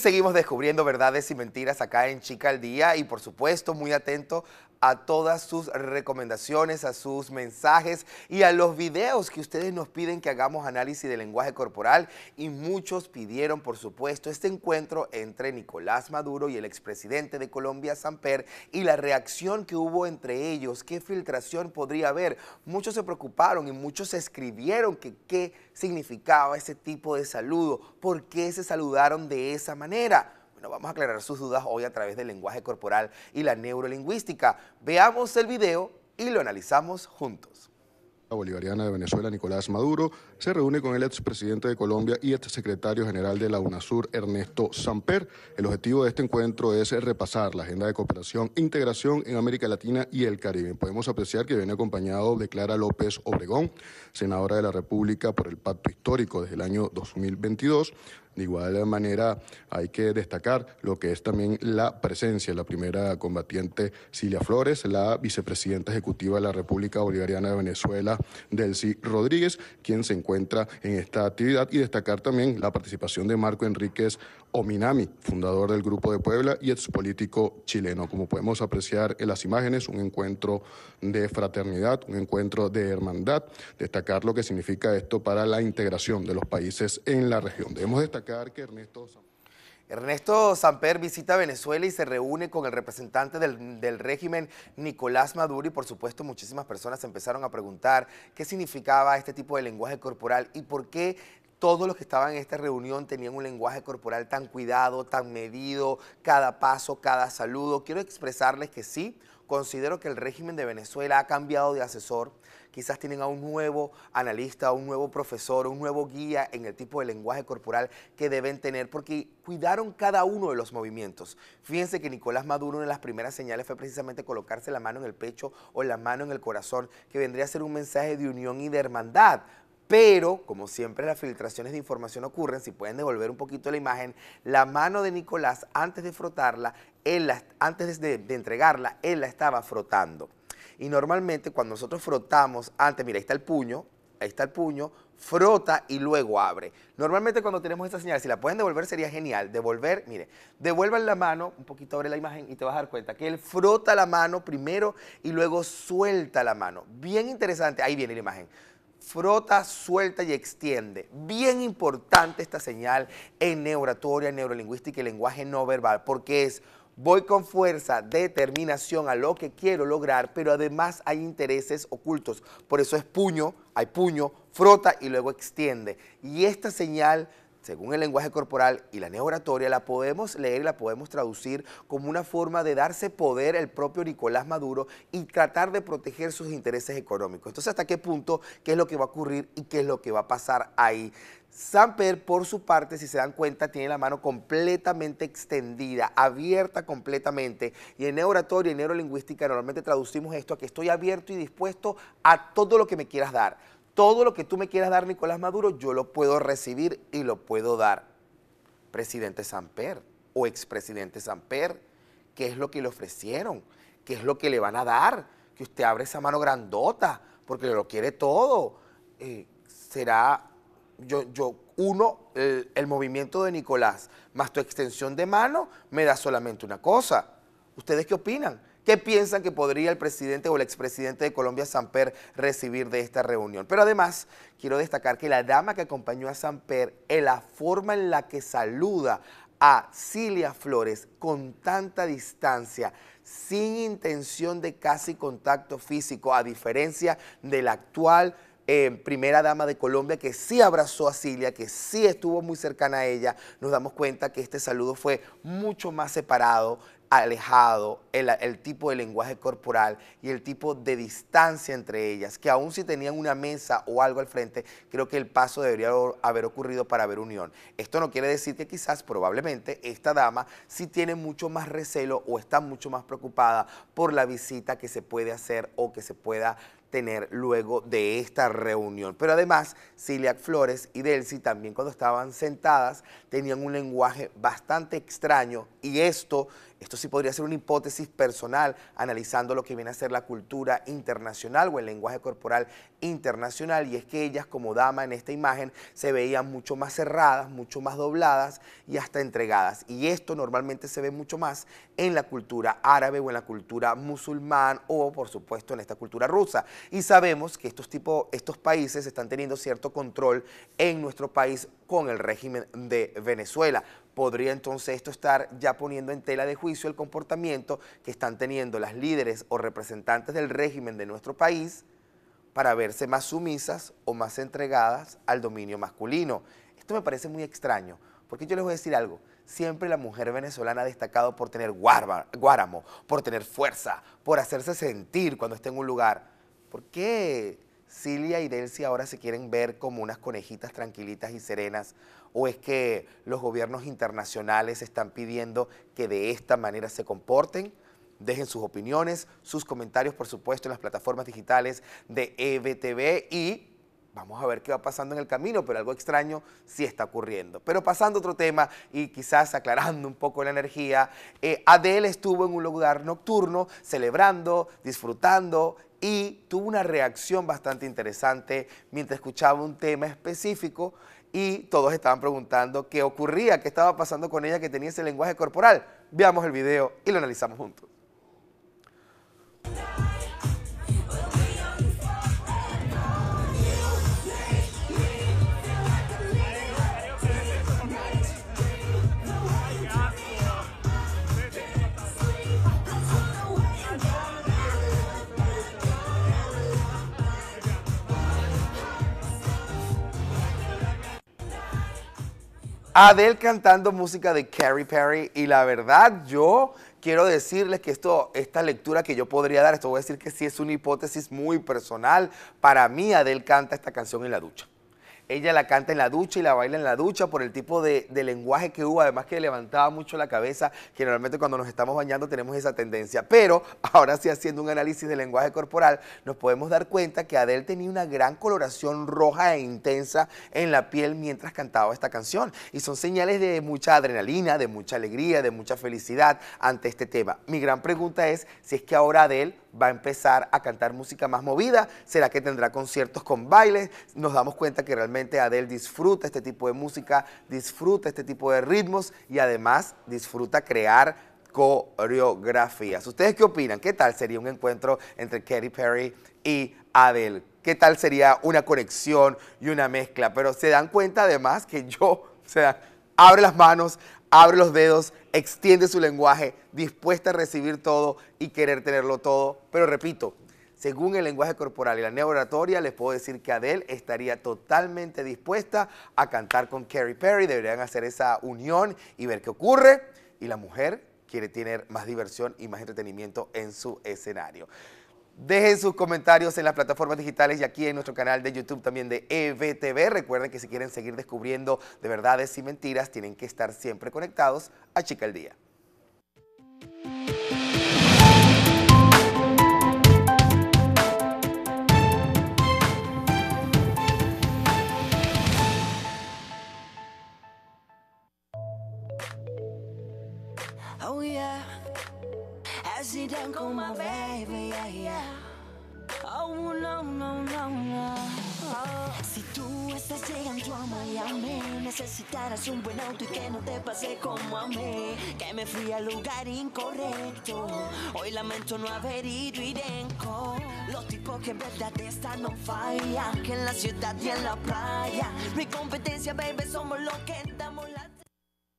seguimos descubriendo verdades y mentiras acá en Chica al Día y por supuesto muy atento a todas sus recomendaciones, a sus mensajes y a los videos que ustedes nos piden que hagamos análisis de lenguaje corporal y muchos pidieron, por supuesto, este encuentro entre Nicolás Maduro y el expresidente de Colombia, Samper, y la reacción que hubo entre ellos, qué filtración podría haber. Muchos se preocuparon y muchos escribieron que qué significaba ese tipo de saludo, por qué se saludaron de esa manera bueno, vamos a aclarar sus dudas hoy a través del lenguaje corporal y la neurolingüística. Veamos el video y lo analizamos juntos. La bolivariana de Venezuela, Nicolás Maduro, se reúne con el expresidente de Colombia y exsecretario general de la UNASUR, Ernesto Samper. El objetivo de este encuentro es repasar la agenda de cooperación e integración en América Latina y el Caribe. Podemos apreciar que viene acompañado de Clara López Obregón, senadora de la República por el Pacto Histórico desde el año 2022, de igual manera, hay que destacar lo que es también la presencia, de la primera combatiente Cilia Flores, la vicepresidenta ejecutiva de la República Bolivariana de Venezuela, Delcy Rodríguez, quien se encuentra en esta actividad, y destacar también la participación de Marco Enríquez Ominami, fundador del Grupo de Puebla y ex político chileno. Como podemos apreciar en las imágenes, un encuentro de fraternidad, un encuentro de hermandad. Destacar lo que significa esto para la integración de los países en la región. Debemos destacar que Ernesto... Ernesto Samper visita Venezuela y se reúne con el representante del, régimen Nicolás Maduro y por supuesto muchísimas personas empezaron a preguntar qué significaba este tipo de lenguaje corporal y por qué todos los que estaban en esta reunión tenían un lenguaje corporal tan cuidado, tan medido, cada paso, cada saludo. Quiero expresarles que sí, considero que el régimen de Venezuela ha cambiado de asesor. Quizás tienen a un nuevo analista, a un nuevo profesor, un nuevo guía en el tipo de lenguaje corporal que deben tener, porque cuidaron cada uno de los movimientos. Fíjense que Nicolás Maduro, una de las primeras señales fue precisamente colocarse la mano en el pecho o la mano en el corazón, que vendría a ser un mensaje de unión y de hermandad pero, como siempre, las filtraciones de información ocurren. Si pueden devolver un poquito la imagen, la mano de Nicolás, antes de frotarla, antes de, de, entregarla, él la estaba frotando. Y normalmente cuando nosotros frotamos, antes, mira, ahí está el puño, ahí está el puño, frota y luego abre. Normalmente cuando tenemos esta señal, si la pueden devolver sería genial. Devolver, mire, devuelvan la mano, un poquito abre la imagen y te vas a dar cuenta que él frota la mano primero y luego suelta la mano. Bien interesante, ahí viene la imagen frota, suelta y extiende. Bien importante esta señal en neuratoria, neurolingüística y lenguaje no verbal, porque es voy con fuerza, determinación a lo que quiero lograr, pero además hay intereses ocultos. Por eso es puño, hay puño, frota y luego extiende. Y esta señal según el lenguaje corporal y la neoratoria, la podemos leer y la podemos traducir como una forma de darse poder el propio Nicolás Maduro y tratar de proteger sus intereses económicos. Entonces, ¿hasta qué punto? ¿Qué es lo que va a ocurrir y qué es lo que va a pasar ahí? Samper, por su parte, si se dan cuenta, tiene la mano completamente extendida, abierta completamente. Y en neoratoria y neurolingüística normalmente traducimos esto a que estoy abierto y dispuesto a todo lo que me quieras dar todo lo que tú me quieras dar, Nicolás Maduro, yo lo puedo recibir y lo puedo dar. Presidente Samper o expresidente Samper, ¿qué es lo que le ofrecieron? ¿Qué es lo que le van a dar? Que usted abre esa mano grandota porque lo quiere todo. Eh, será, yo, yo uno, el movimiento de Nicolás más tu extensión de mano me da solamente una cosa. ¿Ustedes qué opinan? ¿Qué piensan que podría el presidente o el expresidente de Colombia, Samper, recibir de esta reunión? Pero además, quiero destacar que la dama que acompañó a Samper, en la forma en la que saluda a Cilia Flores con tanta distancia, sin intención de casi contacto físico, a diferencia del actual eh, primera dama de Colombia que sí abrazó a Cilia, que sí estuvo muy cercana a ella, nos damos cuenta que este saludo fue mucho más separado, alejado, el, el, tipo de lenguaje corporal y el tipo de distancia entre ellas, que aún si tenían una mesa o algo al frente, creo que el paso debería haber ocurrido para haber unión. Esto no quiere decir que quizás probablemente esta dama sí tiene mucho más recelo o está mucho más preocupada por la visita que se puede hacer o que se pueda tener luego de esta reunión. Pero además, Ciliac Flores y Delcy también cuando estaban sentadas tenían un lenguaje bastante extraño y esto esto sí podría ser una hipótesis personal, analizando lo que viene a ser la cultura internacional o el lenguaje corporal internacional, y es que ellas como dama en esta imagen se veían mucho más cerradas, mucho más dobladas y hasta entregadas. Y esto normalmente se ve mucho más en la cultura árabe o en la cultura musulmán o por supuesto en esta cultura rusa. Y sabemos que estos, estos países están teniendo cierto control en nuestro país con el régimen de Venezuela podría entonces esto estar ya poniendo en tela de juicio el comportamiento que están teniendo las líderes o representantes del régimen de nuestro país para verse más sumisas o más entregadas al dominio masculino. Esto me parece muy extraño, porque yo les voy a decir algo, siempre la mujer venezolana ha destacado por tener guáramo, por tener fuerza, por hacerse sentir cuando está en un lugar. ¿Por qué Cilia y Delcy ahora se quieren ver como unas conejitas tranquilitas y serenas o es que los gobiernos internacionales están pidiendo que de esta manera se comporten? Dejen sus opiniones, sus comentarios, por supuesto, en las plataformas digitales de EBTV y vamos a ver qué va pasando en el camino, pero algo extraño sí está ocurriendo. Pero pasando a otro tema y quizás aclarando un poco la energía, eh, Adele estuvo en un lugar nocturno, celebrando, disfrutando y tuvo una reacción bastante interesante mientras escuchaba un tema específico y todos estaban preguntando qué ocurría, qué estaba pasando con ella que tenía ese lenguaje corporal. Veamos el video y lo analizamos juntos. Adele cantando música de Carrie Perry y la verdad yo quiero decirles que esto, esta lectura que yo podría dar, esto voy a decir que sí es una hipótesis muy personal. Para mí Adele canta esta canción en la ducha. Ella la canta en la ducha y la baila en la ducha por el tipo de, lenguaje que hubo, además que levantaba mucho la cabeza, que normalmente cuando nos estamos bañando tenemos esa tendencia. Pero ahora sí, haciendo un análisis del lenguaje corporal, nos podemos dar cuenta que Adele tenía una gran coloración roja e intensa en la piel mientras cantaba esta canción. Y son señales de mucha adrenalina, de mucha alegría, de mucha felicidad ante este tema. Mi gran pregunta es si es que ahora Adele va a empezar a cantar música más movida, será que tendrá conciertos con bailes, nos damos cuenta que realmente Adele disfruta este tipo de música, disfruta este tipo de ritmos y además disfruta crear coreografías. ¿Ustedes qué opinan? ¿Qué tal sería un encuentro entre Katy Perry y Adele? ¿Qué tal sería una conexión y una mezcla? Pero se dan cuenta además que yo, o sea, abre las manos, abre los dedos, extiende su lenguaje, dispuesta a recibir todo y querer tenerlo todo. Pero repito, según el lenguaje corporal y la neoratoria, les puedo decir que Adele estaría totalmente dispuesta a cantar con Carrie Perry. Deberían hacer esa unión y ver qué ocurre. Y la mujer quiere tener más diversión y más entretenimiento en su escenario. Dejen sus comentarios en las plataformas digitales y aquí en nuestro canal de YouTube también de EBTV. Recuerden que si quieren seguir descubriendo de verdades y mentiras, tienen que estar siempre conectados a Chica al Día. Oh, si called my baby, yeah, yeah. Oh, no, no, no, no. Si tú estás llegando a Miami, necesitarás un buen auto y que no te pase como a mí. Que me fui al lugar incorrecto. Hoy lamento no haber ido y denco. Los tipos que en verdad están no falla. Que en la ciudad y en la playa. Mi competencia, baby, somos lo que estamos.